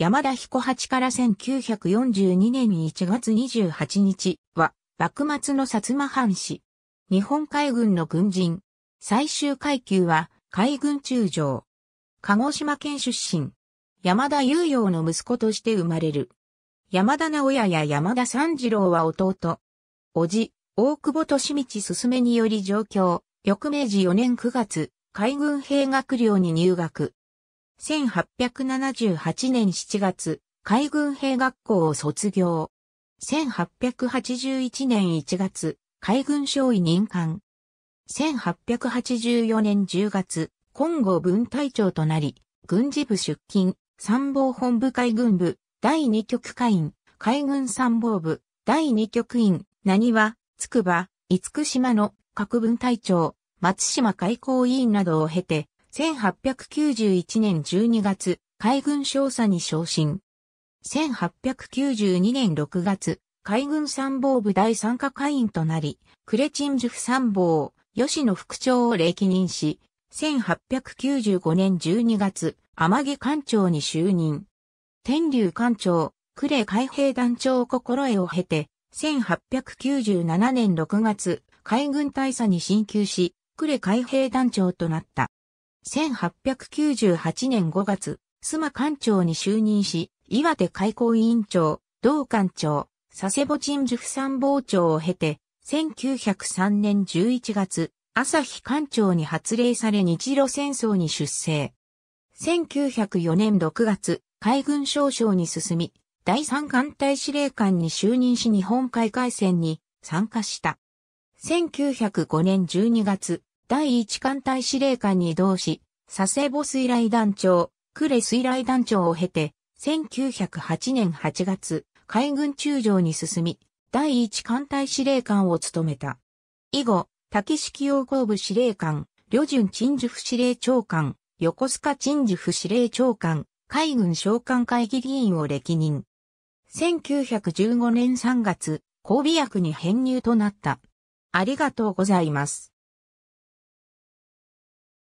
山田彦八から1942年1月28日は、幕末の薩摩藩士。日本海軍の軍人。最終階級は、海軍中将。鹿児島県出身。山田雄洋の息子として生まれる。山田直也や山田三次郎は弟。叔父、大久保利道進めにより上京。翌明治4年9月、海軍兵学寮に入学。1878年7月、海軍兵学校を卒業。1881年1月、海軍少尉任官。1884年10月、今後分隊長となり、軍事部出勤、参謀本部海軍部、第二局会員、海軍参謀部、第二局員、何は、つくば、福島の各分隊長、松島海港委員などを経て、1891年12月、海軍少佐に昇進。1892年6月、海軍参謀部第三課会員となり、クレチンジュフ参謀、吉野副長を歴任し、1895年12月、天城艦長に就任。天竜艦長、呉海兵団長心得を経て、1897年6月、海軍大佐に進級し、呉海兵団長となった。1898年5月、須磨館長に就任し、岩手開港委員長、同館長、佐世保鎮府参謀長を経て、1903年11月、朝日館長に発令され日露戦争に出征。1904年6月、海軍少将に進み、第三艦隊司令官に就任し日本海海戦に参加した。1905年12月、第1艦隊司令官に移動し、佐世保水雷団長、呉水雷団長を経て、1908年8月、海軍中将に進み、第1艦隊司令官を務めた。以後、竹式陽光部司令官、旅順陳樹府司令長官、横須賀陳樹府司令長官、海軍召喚会議議員を歴任。1915年3月、交尾役に編入となった。ありがとうございます。